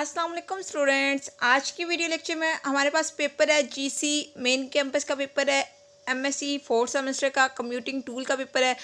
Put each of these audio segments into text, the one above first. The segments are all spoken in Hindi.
अस्सलाम वालेकुम स्टूडेंट्स आज की वीडियो लेक्चर में हमारे पास पेपर है जीसी मेन कैंपस का पेपर है एमएससी फोर्थ सेमेस्टर का कम्यूटिंग टूल का पेपर है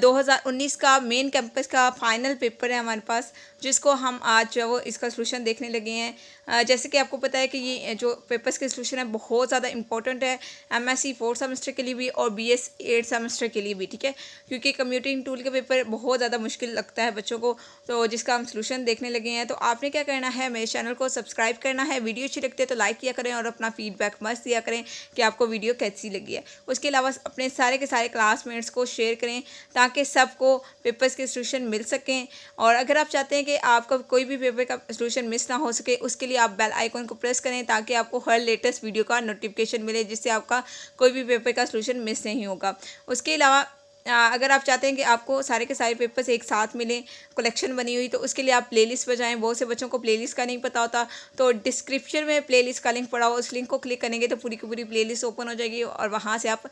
2019 का मेन कैंपस का फाइनल पेपर है हमारे पास जिसको हम आज जो है वो इसका सलूशन देखने लगे हैं जैसे कि आपको पता है कि ये जो पेपर्स के सलूशन है बहुत ज़्यादा इंपॉर्टेंट है M S C fourth semester के लिए भी और बी एस एट सेमेस्टर के लिए भी ठीक है क्योंकि कम्यूटिंग टूल के पेपर बहुत ज़्यादा मुश्किल लगता है बच्चों को तो जिसका हम सोल्यूशन देखने लगे हैं तो आपने क्या करना है मेरे चैनल को सब्सक्राइब करना है वीडियो अच्छी लगती है तो लाइक किया करें और अपना फीडबैक मस्त दिया करें कि आपको वीडियो कैसी लगी है उसके अलावा अपने सारे के सारे क्लासमेट्स को शेयर करें ताकि सबको पेपर्स के सोल्यूशन मिल सकें और अगर आप चाहते हैं कि आपका कोई भी पेपर का सोल्यूशन मिस ना हो सके उसके लिए आप बेल आइकॉन को प्रेस करें ताकि आपको हर लेटेस्ट वीडियो का नोटिफिकेशन मिले जिससे आपका कोई भी पेपर का सोल्यूशन मिस नहीं होगा उसके अलावा अगर आप चाहते हैं कि आपको सारे के सारे पेपर्स एक साथ मिलें कलेक्शन बनी हुई तो उसके लिए आप प्लेलिस्ट बजाएं बहुत से बच्चों को प्लेलिस्ट का नहीं पता होता तो डिस्क्रिप्शन में प्लेलिस्ट का लिंक पड़ा हो उस लिंक को क्लिक करेंगे तो पूरी की पूरी प्लेलिस्ट ओपन हो जाएगी और वहाँ से आप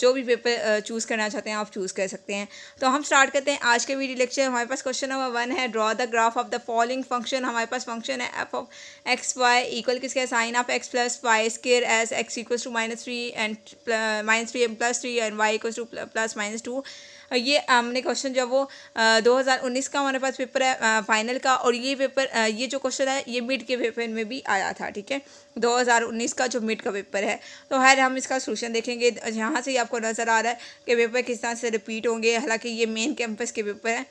जो भी पेपर चूज़ करना चाहते हैं आप चूज़ कर सकते हैं तो हम स्टार्ट करते हैं आज के वीडियो लेक्चर हमारे पास क्वेश्चन नंबर वन है draw the graph of the following function हमारे पास फंक्शन है F of x Y equal किसके sine of X plus Y square S X equal to minus three and minus three and plus three and Y equal to plus minus two ये हमने क्वेश्चन जो वो दो का हमारे पास पेपर है फाइनल का और ये पेपर ये जो क्वेश्चन है ये मिड के पेपर में भी आया था ठीक है 2019 का जो मिड का पेपर है तो खैर हम इसका सोल्यूशन देखेंगे यहाँ से ही आपको नज़र आ रहा है कि पेपर किस तरह से रिपीट होंगे हालाँकि ये मेन कैंपस के पेपर हैं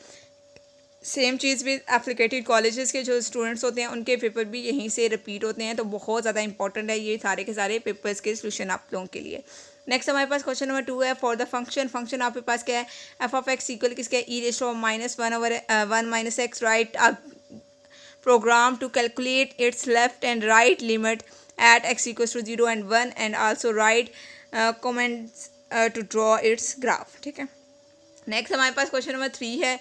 सेम चीज़ भी एप्लीकेटेड कॉलेजेस के जो स्टूडेंट्स होते हैं उनके पेपर भी यहीं से रिपीट होते हैं तो बहुत ज़्यादा इंपॉर्टेंट है ये सारे के सारे पेपर्स के सोल्यूशन आप लोगों के लिए नेक्स्ट हमारे पास क्वेश्चन नंबर टू है फॉर द फंक्शन फंक्शन आपके पास क्या है एफ ऑफ एक्स इक्वल किसके E raise minus one over one minus X write program to calculate its left and right limit at X equal to zero and one and also write comments to draw its graph ठीक है नेक्स्ट हमारे पास क्वेश्चन नंबर थ्री है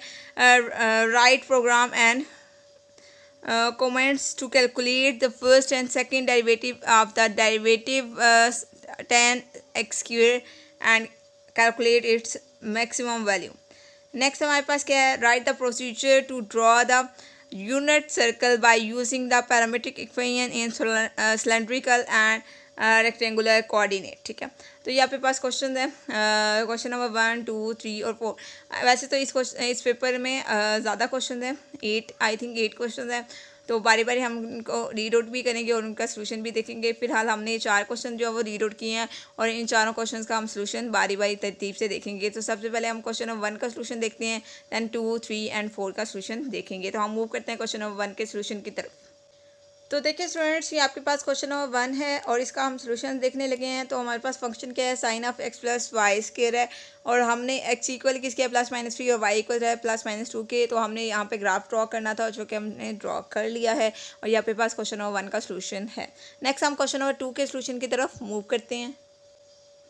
write program and comments to calculate the first and second derivative of the derivative ten X square and calculate its maximum value next हमारे पास क्या है write the procedure to draw the unit circle by using the parametric equation in cylindrical and rectangular coordinate ठीक है तो यहाँ पे पास क्वेश्चन है question number one two three और फोर वैसे तो इस क्वेश्चन इस पेपर में uh, ज़्यादा क्वेश्चन है eight I think eight question है तो बारी बारी हम उनको रीड भी करेंगे और उनका सोल्यूशन भी देखेंगे फिलहाल हमने चार क्वेश्चन जो है वो रीड किए हैं और इन चारों क्वेश्चन का हम सोल्यूशन बारी बारी तरतीब से देखेंगे तो सबसे पहले हम क्वेश्चन नंबर वन का सोल्यूशन देखते हैं then two three and four का सोल्यूशन देखेंगे तो हम मूव करते हैं क्वेश्चन नंबर वन के सोल्यूशन की तरफ तो देखिए स्टूडेंट्स ये आपके पास क्वेश्चन नंबर वन है और इसका हम सोल्यूशन देखने लगे हैं तो हमारे पास फंक्शन क्या है sine of X plus Y square है और हमने एक्स इक्वल किसके प्लस माइनस थ्री और वाई इक्वल है प्लस माइनस टू के तो हमने यहाँ पे ग्राफ ड्रॉ करना था जो कि हमने ड्रॉ कर लिया है और ये आपके पास क्वेश्चन नंबर वन का सोल्यूशन है नेक्स्ट हम क्वेश्चन नंबर टू के सोल्यूशन की तरफ मूव करते हैं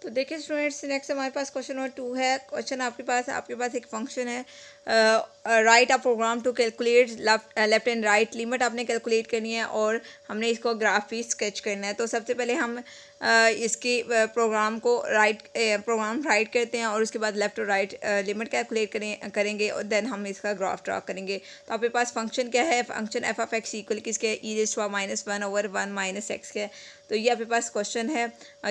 तो देखिए स्टूडेंट्स नेक्स्ट हमारे पास क्वेश्चन नंबर टू है क्वेश्चन आपके पास आपके पास एक फंक्शन है write a program to calculate left and right limit आपने कैलकुलेट करनी है और हमने इसको ग्राफी स्केच करना है तो सबसे पहले हम इसके प्रोग्राम को राइट प्रोग्राम राइट करते हैं और उसके बाद लेफ़्ट और राइट लिमिट कैलकुलेट करें करेंगे और देन हम इसका ग्राफ ड्रा करेंगे तो आपके पास फंक्शन क्या है function F of X equal किसके E E raised minus one over one minus X के तो ये आपके पास क्वेश्चन है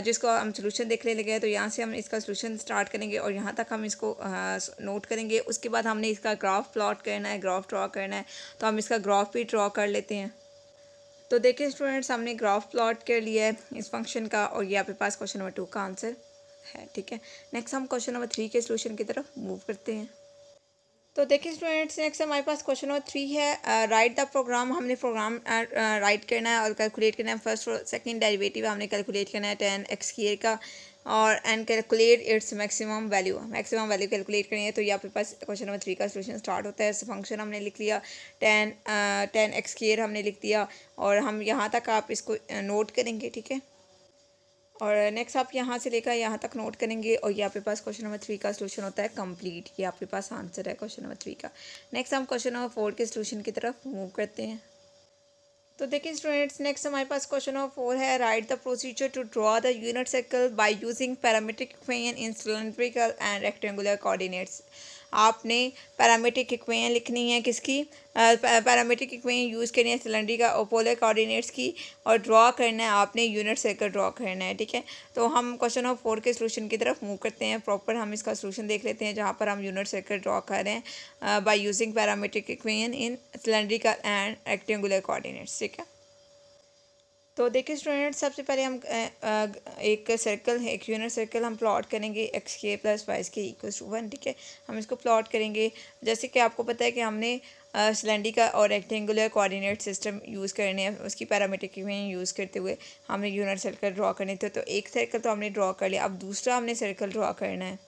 जिसको हम सोल्यूशन देखने लगे हैं तो यहाँ से हम इसका सोलूशन स्टार्ट करेंगे और यहाँ तक हम इसको नोट करेंगे उसके बाद हमने इसका ग्राफ प्लॉट करना है ग्राफ ड्रा करना है तो हम इसका ग्राफ भी ड्रा कर लेते हैं तो देखिए स्टूडेंट्स हमने ग्राफ प्लॉट कर लिया है इस फंक्शन का और ये आपके पास क्वेश्चन नंबर टू का आंसर है ठीक है नेक्स्ट हम क्वेश्चन नंबर थ्री के सोल्यूशन की तरफ मूव करते हैं तो देखिए स्टूडेंट्स नेक्स्ट हमारे पास क्वेश्चन नंबर थ्री है राइट द प्रोग्राम हमने प्रोग्राम राइट करना है और कैलकुलेट करना है फर्स्ट और सेकेंड डेरिवेटिव हमने कैलकुलेट करना है टेन एक्स की का और and calculate its maximum value maximum value calculate करेंगे तो ये आपके पास क्वेश्चन नंबर थ्री का सोल्यूशन स्टार्ट होता है फंक्शन हमने लिख लिया टेन टेन एक्स केयर हमने लिख दिया और हम यहाँ तक आप इसको नोट uh, करेंगे ठीक है और नेक्स्ट आप यहाँ से लेकर यहाँ तक नोट करेंगे और ये आपके पास क्वेश्चन नंबर थ्री का सोल्यूशन होता है कम्प्लीट ये आपके पास आंसर है क्वेश्चन नंबर थ्री का नेक्स्ट हम क्वेश्चन नंबर फोर के सोल्यूशन की तरफ मूव करते हैं तो देखिए स्टूडेंट्स नेक्स्ट हमारे पास क्वेश्चन नंबर फोर है write the procedure to draw the unit circle by using parametric फेन in cylindrical and rectangular coordinates आपने पैरामीट्रिक इक्वें लिखनी है किसकी पैरामीट्रिक इक्वें यूज़ करनी है सिलेंडरी का ओपोलर कोऑर्डिनेट्स की और ड्रॉ करना है आपने यूनिट सर्कल ड्रॉ करना है ठीक है तो हम क्वेश्चन ऑफ फोर के सोल्यूशन की तरफ मूव करते हैं प्रॉपर हम इसका सोल्यूशन देख लेते हैं जहाँ पर हम यूनिट सर्कल ड्रॉ कर रहे हैं by using parametric equation in का एंड रेक्टेंगुलर कोऑर्डिनेट्स ठीक है तो देखिए स्टूडेंट सबसे पहले हम एक सर्कल है एक यूनिट सर्कल हम प्लॉट करेंगे एक्स के प्लस वाई के इक्वल टू वन ठीक है हम इसको प्लॉट करेंगे जैसे कि आपको पता है कि हमने सिलेंडी का और रेक्टेंगुलर कोऑर्डिनेट सिस्टम यूज़ करने हैं उसकी भी यूज़ करते हुए हमने यूनिट सर्कल ड्रा करने थे तो एक सर्कल तो हमने ड्रा कर लिया अब दूसरा हमने सर्कल ड्रा करना है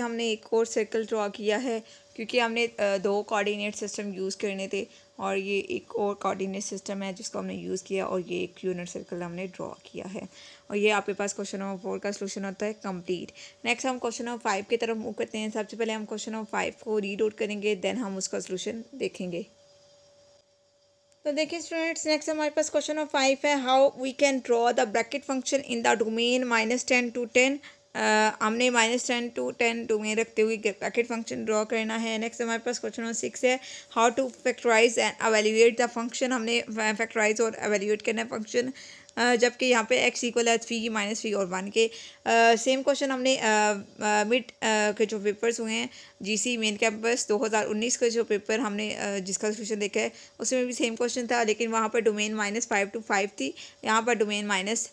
हमने एक और सर्कल ड्रा किया है क्योंकि हमने दो कोऑर्डिनेट सिस्टम यूज़ करने थे और ये एक और कोऑर्डिनेट सिस्टम है जिसको हमने यूज़ किया और ये एक यूनिट सर्कल हमने ड्रॉ किया है और ये आपके पास क्वेश्चन नंबर फोर का सलूशन होता है कंप्लीट नेक्स्ट हम क्वेश्चन नंबर फाइव की तरफ मूव करते हैं सबसे पहले हम क्वेश्चन नंबर फाइव को रीड आउट करेंगे देन हम उसका सोल्यूशन देखेंगे तो देखिए स्टूडेंट्स नेक्स्ट हमारे पास क्वेश्चन नंबर फाइव है how we can draw the bracket function in the domain minus ten to ten हमने minus ten to ten to में रखते हुए ब्रैकेट फंक्शन ड्रॉ करना है नेक्स्ट हमारे पास क्वेश्चन नंबर सिक्स है how to factorize and evaluate the function हमने फैक्टराइज और अवेल्यूएट करना है फंक्शन जबकि यहाँ पे एक्स इक्वल है थ्री की माइनस थ्री और वन के सेम क्वेश्चन हमने मिड के जो पेपर्स हुए हैं जीसी मेन कैंपस 2019 का जो पेपर हमने जिसका सोल्यूशन देखा है उसमें भी सेम क्वेश्चन था लेकिन वहाँ पर domain minus five to five थी यहाँ पर domain minus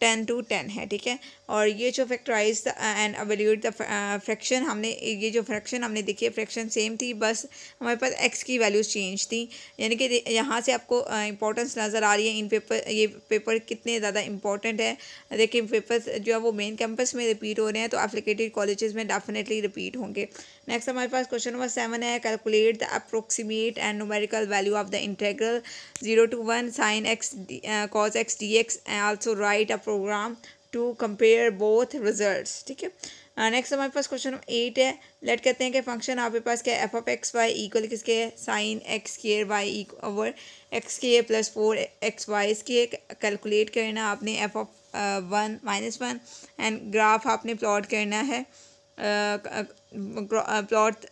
ten to ten है ठीक है और ये जो factorize and evaluate the fraction हमने ये जो फ्रैक्शन हमने देखी है फ्रैक्शन सेम थी बस हमारे पास एक्स की वैल्यूज चेंज थी यानी कि यहाँ से आपको इंपॉर्टेंस uh, नज़र आ रही है इन पेपर ये पेपर कितने ज़्यादा इंपॉर्टेंट है देखिए पेपर जो है वो मेन कैंपस में रिपीट हो रहे हैं तो एप्लीकेटेड कॉलेज में डेफिनेटली रिपीट होंगे नेक्स्ट हमारे पास क्वेश्चन नंबर सेवन है calculate the approximate and numerical value of the integral zero to one sine x cos x D X and also write a program to compare both result ठीक है नेक्स्ट uh, हमारे पास क्वेश्चन नंबर एट है लेट कहते हैं कि फंक्शन आपके पास क्या F of x Y equal किसके है sine x care Y over x के प्लस फोर एक्स वाई इसके कैलकुलेट करना आपने F of one minus one and graph आपने प्लॉट करना है plot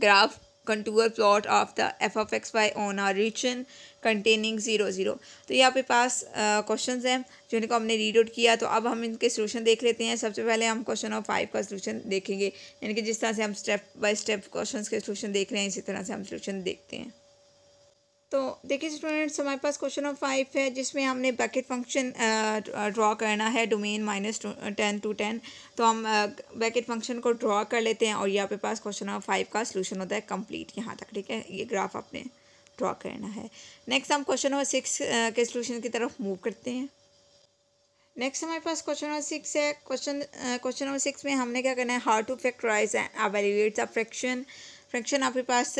graph contour plot of the F of x Y on R region containing zero zero तो ये आपके पास क्वेश्चन uh, हैं जिनको हमने रीड आउट किया तो अब हम इनके सोल्यूशन देख लेते हैं सबसे पहले हम क्वेश्चन नंबर फाइव का सोल्यूशन देखेंगे यानी कि जिस तरह से हम स्टेप बाय स्टेप क्वेश्चंस के सोल्यूशन देख रहे हैं इसी तरह से हम सोल्यूशन देखते हैं तो देखिए स्टूडेंट्स हमारे पास क्वेश्चन नंबर फाइव है जिसमें हमने बैकेट फंक्शन ड्रॉ करना है domain minus ten to ten तो हम बैकेट फंक्शन को ड्रॉ कर लेते हैं और यहाँ पे पास क्वेश्चन नंबर फाइव का सलूशन होता है कंप्लीट यहाँ तक ठीक है ये ग्राफ आपने ड्रॉ करना है नेक्स्ट हम क्वेश्चन नंबर सिक्स के सोल्यूशन की तरफ मूव करते हैं नेक्स्ट हमारे पास क्वेश्चन नंबर सिक्स है क्वेश्चन क्वेश्चन नंबर सिक्स में हमने क्या करना है how to factorize and evaluate a fraction fraction आपके पास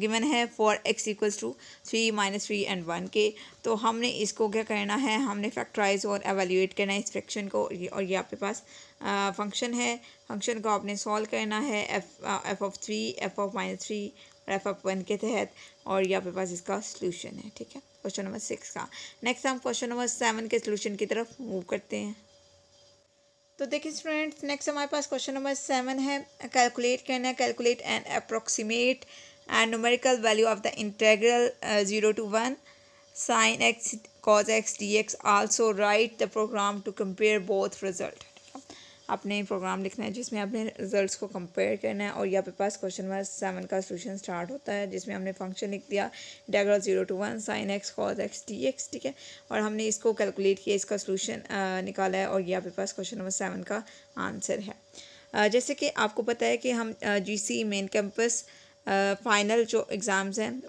गिवन है for x equals to three minus three and one के तो हमने इसको क्या करना है हमने फैक्टराइज और एवेल्यूएट करना है इस फ्रैक्शन को और ये आपके पास फंक्शन है फंक्शन को आपने सॉल्व करना है f f of three f of minus three और एफ ऑफ वन के तहत और ये आपके पास इसका सोल्यूशन है ठीक है क्वेश्चन नंबर सिक्स का नेक्स्ट हम क्वेश्चन नंबर सेवन के सोल्यूशन की तरफ मूव करते हैं तो देखिए स्टूडेंट्स नेक्स्ट हमारे पास क्वेश्चन नंबर सेवन है कैलकुलेट करना है calculate and approximate and numerical value of the integral zero to one sine x cos x D x also write the program to compare both result आपने प्रोग्राम लिखना है जिसमें आपने रिजल्ट्स को कंपेयर करना है और यहाँ पे पास क्वेश्चन नंबर सेवन का सोल्यूशन स्टार्ट होता है जिसमें हमने फंक्शन लिख दिया integral zero to one sine x cos x D x ठीक है और हमने इसको कैलकुलेट किया इसका सोल्यूशन निकाला है और यहाँ पे पास क्वेश्चन नंबर सेवन का आंसर है जैसे कि आपको पता है कि हम G C main campus final जो एग्ज़ाम्स हैं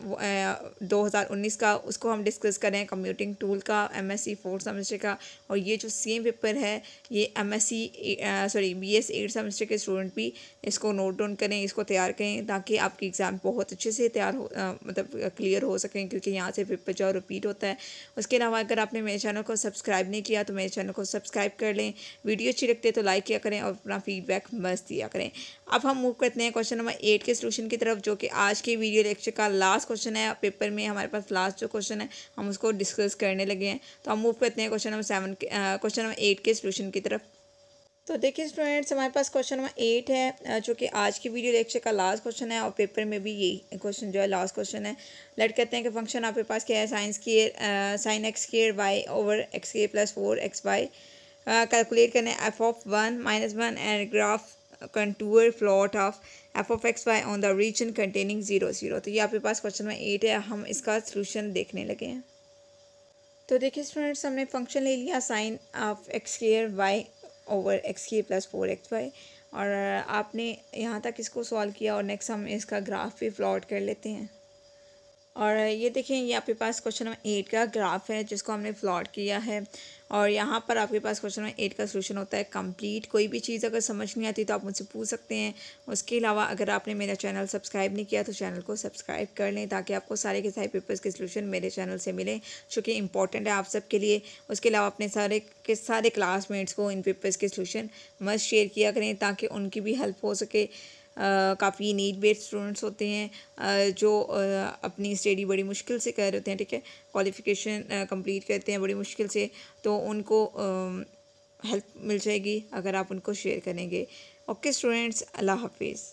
दो हज़ार उन्नीस का उसको हम डिस्कस करें कम्प्यूटिंग टूल का M S C fourth semester का और ये जो सेम पेपर है ये M S C sorry B S eight semester के स्टूडेंट भी इसको नोट डाउन करें इसको तैयार करें ताकि आपकी एग्ज़ाम बहुत अच्छे से तैयार हो आ, मतलब क्लियर हो सकें क्योंकि यहाँ से पेपर जो रिपीट होता है उसके अलावा अगर आपने मेरे चैनल को सब्सक्राइब नहीं किया तो मेरे चैनल को सब्सक्राइब कर लें वीडियो अच्छी लगती है तो लाइक किया करें और अपना फीडबैक मस्त दिया करें अब हम मूव करते हैं क्वेश्चन नंबर एट के सोल्यूशन की तरफ जो कि आज के वीडियो लेक्चर का लास्ट क्वेश्चन है पेपर में हमारे पास लास्ट जो क्वेश्चन है हम उसको डिस्कस करने लगे हैं तो हम मूव करते हैं question number seven question number eight के सोल्यूशन की तरफ तो देखिए स्टूडेंट्स हमारे पास क्वेश्चन नंबर एट है जो कि आज की वीडियो लेक्चर का लास्ट क्वेश्चन है और पेपर में भी यही क्वेश्चन जो है लास्ट क्वेश्चन है लेट कहते हैं कि फंक्शन आपके पास क्या है साइंस के साइन एक्स के वाई ओवर एक्स के plus four x y calculate करना है F of one minus one and graph contour plot of f of x Y on the region containing zero zero तो ये आपके पास क्वेश्चन नंबर एट है हम इसका सोल्यूशन देखने लगे हैं तो देखिए स्टूडेंट्स हमने फंक्शन ले लिया sine of x care Y over x के प्लस फोर एक्स वाई और आपने यहाँ तक इसको सॉल्व किया और नेक्स्ट हम इसका ग्राफ भी प्लॉट कर लेते हैं और ये देखें ये आपके पास क्वेश्चन नंबर एट का ग्राफ है जिसको हमने फ्लॉट किया है और यहाँ पर आपके पास क्वेश्चन नंबर एट का सोल्यूशन होता है कंप्लीट कोई भी चीज़ अगर समझ नहीं आती तो आप मुझसे पूछ सकते हैं उसके अलावा अगर आपने मेरा चैनल सब्सक्राइब नहीं किया तो चैनल को सब्सक्राइब कर लें ताकि आपको सारे के सारे पेपर्स के सोल्यूशन मेरे चैनल से मिलें चूँकि इंपॉर्टेंट है आप सबके लिए उसके अलावा अपने सारे के सारे क्लासमेट्स को इन पेपर्स के सोल्यूशन मस्त शेयर किया करें ताकि उनकी भी हेल्प हो सके काफ़ी नीट बेस्ड स्टूडेंट्स होते हैं जो अपनी स्टडी बड़ी मुश्किल से कर रहे होते हैं ठीक है क्वालिफिकेशन कंप्लीट करते हैं बड़ी मुश्किल से तो उनको हेल्प मिल जाएगी अगर आप उनको शेयर करेंगे ओके स्टूडेंट्स अल्लाह हाफिज़